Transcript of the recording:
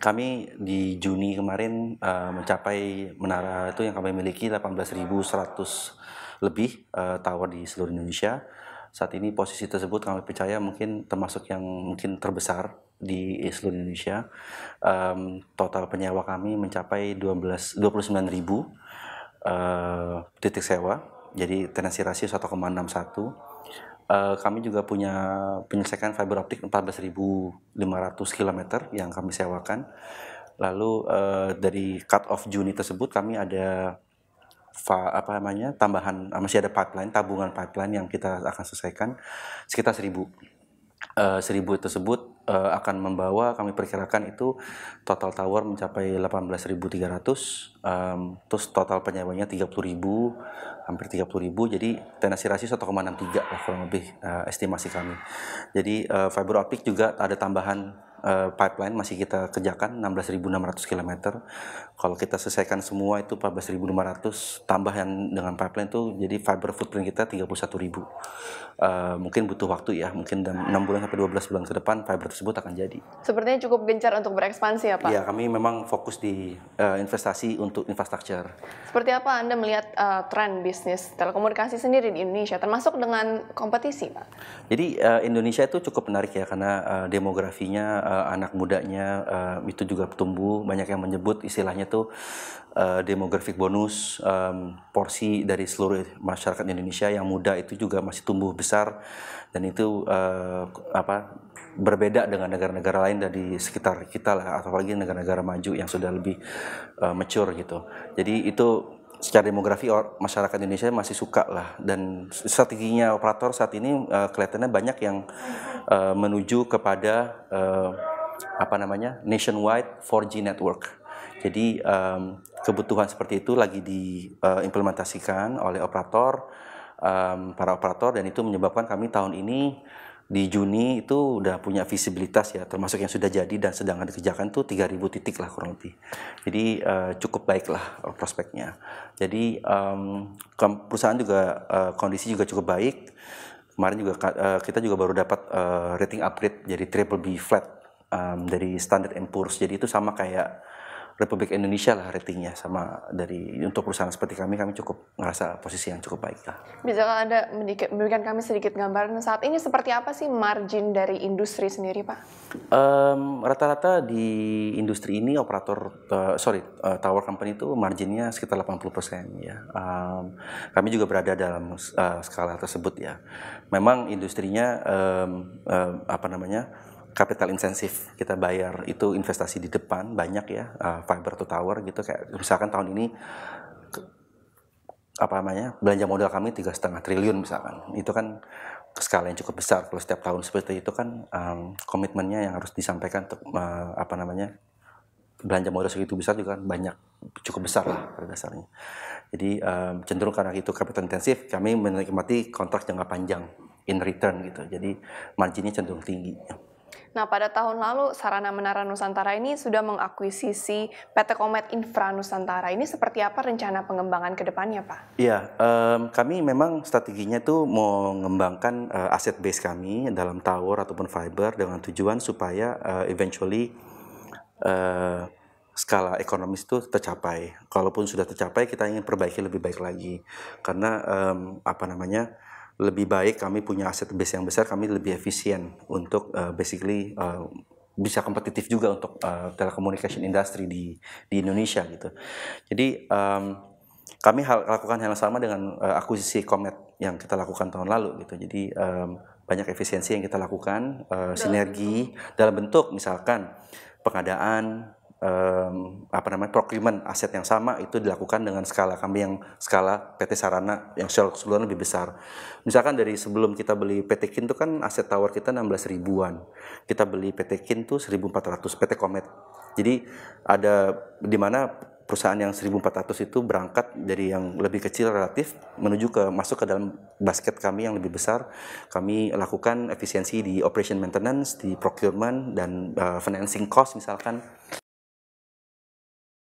kami di Juni kemarin uh, mencapai menara itu yang kami miliki 18.100 lebih uh, tower di seluruh Indonesia. Saat ini posisi tersebut kami percaya mungkin termasuk yang mungkin terbesar di seluruh Indonesia. Um, total penyewa kami mencapai 29.000 uh, eh, titik sewa. Jadi tenansi rasio 1,61 uh, kami juga punya penyelesaian fiber optik 14.500 km yang kami sewakan. Lalu uh, dari cut off Juni tersebut kami ada fa, apa namanya tambahan masih ada pipeline tabungan pipeline yang kita akan selesaikan sekitar 1000 Eh, seribu tersebut eh, akan membawa kami perkirakan itu total tower mencapai 18.300 um, terus total penyewanya 30.000 hampir 30.000 jadi tenasi rasio 1,63 tiga, kurang lebih uh, estimasi kami jadi uh, fiber optik juga ada tambahan Eh, pipeline masih kita kerjakan 16.600 km. Kalau kita selesaikan semua itu 14.500 tambah yang dengan pipeline itu jadi fiber footprint kita 31.000. Uh, eh, mungkin butuh waktu ya, mungkin 6 bulan sampai 12 bulan ke depan fiber tersebut akan jadi. Sepertinya cukup gencar untuk berekspansi ya, Pak. Iya, kami memang fokus di uh, investasi untuk infrastruktur. Seperti apa Anda melihat uh, tren bisnis telekomunikasi sendiri di Indonesia termasuk dengan kompetisi, Pak? Jadi uh, Indonesia itu cukup menarik ya karena uh, demografinya uh, uh, anak mudanya uh, itu juga tumbuh. Banyak yang menyebut istilahnya tuh uh, eh, demografik bonus um, porsi dari seluruh masyarakat Indonesia yang muda itu juga masih tumbuh besar dan itu uh, apa berbeda dengan negara-negara lain dari sekitar kita lah, apalagi negara-negara maju yang sudah lebih uh, mature gitu. Jadi itu secara demografi masyarakat Indonesia masih suka lah dan strateginya operator saat ini uh, kelihatannya banyak yang uh, menuju kepada uh, apa namanya nationwide 4G network. Jadi um, kebutuhan seperti itu lagi diimplementasikan uh, oleh operator um, para operator dan itu menyebabkan kami tahun ini di Juni itu udah punya visibilitas ya termasuk yang sudah jadi dan sedang dikerjakan tuh 3000 titik lah kurang lebih jadi uh, cukup baik lah eh, prospeknya jadi um, perusahaan juga uh, kondisi juga cukup baik kemarin juga uh, kita juga baru dapat uh, rating upgrade jadi triple B flat um, dari Standard Poor's jadi itu sama kayak Republik Indonesia lah ratingnya sama dari untuk perusahaan seperti kami kami cukup ngerasa posisi yang cukup baik lah. Bisa ada memberikan kami sedikit gambaran saat ini seperti apa sih margin dari industri sendiri pak? rata rata-rata di industri ini operator uh, sorry uh, tower company itu marginnya sekitar 80% ya. Um, kami juga berada dalam uh, skala tersebut ya. Memang industrinya um, um, apa namanya capital intensif kita bayar itu investasi di depan banyak ya uh, fiber to tower gitu kayak misalkan tahun ini apa namanya belanja modal kami tiga setengah triliun misalkan itu kan skala yang cukup besar kalau setiap tahun seperti itu kan um, komitmennya yang harus disampaikan untuk uh, apa namanya belanja modal segitu besar juga kan banyak cukup besar lah pada dasarnya jadi um, cenderung karena itu capital intensif kami menikmati kontrak jangka panjang in return gitu jadi marginnya cenderung tinggi Nah, pada tahun lalu Sarana Menara Nusantara ini sudah mengakuisisi PT Komet Infra Nusantara. Ini seperti apa rencana pengembangan ke depannya, Pak? Iya, um, kami memang strateginya itu mengembangkan uh, aset base kami dalam tower ataupun fiber dengan tujuan supaya uh, eventually uh, skala ekonomis itu tercapai. Kalaupun sudah tercapai, kita ingin perbaiki lebih baik lagi. Karena um, apa namanya? lebih baik kami punya aset base yang besar, kami lebih efisien untuk uh, basically uh, bisa kompetitif juga untuk uh, telecommunication industri di di Indonesia gitu. Jadi um, kami hal, lakukan hal yang sama dengan uh, akuisisi Comet yang kita lakukan tahun lalu gitu. Jadi um, banyak efisiensi yang kita lakukan, uh, dalam sinergi bentuk. dalam bentuk misalkan pengadaan um, apa namanya procurement aset yang sama itu dilakukan dengan skala kami yang skala PT Sarana yang secara keseluruhan lebih besar. Misalkan dari sebelum kita beli PT Kin itu kan aset tower kita 16 ribuan. Kita beli PT Kin itu 1400 PT Komet. Jadi ada di mana perusahaan yang 1400 itu berangkat dari yang lebih kecil relatif menuju ke masuk ke dalam basket kami yang lebih besar. Kami lakukan efisiensi di operation maintenance, di procurement dan uh, financing cost misalkan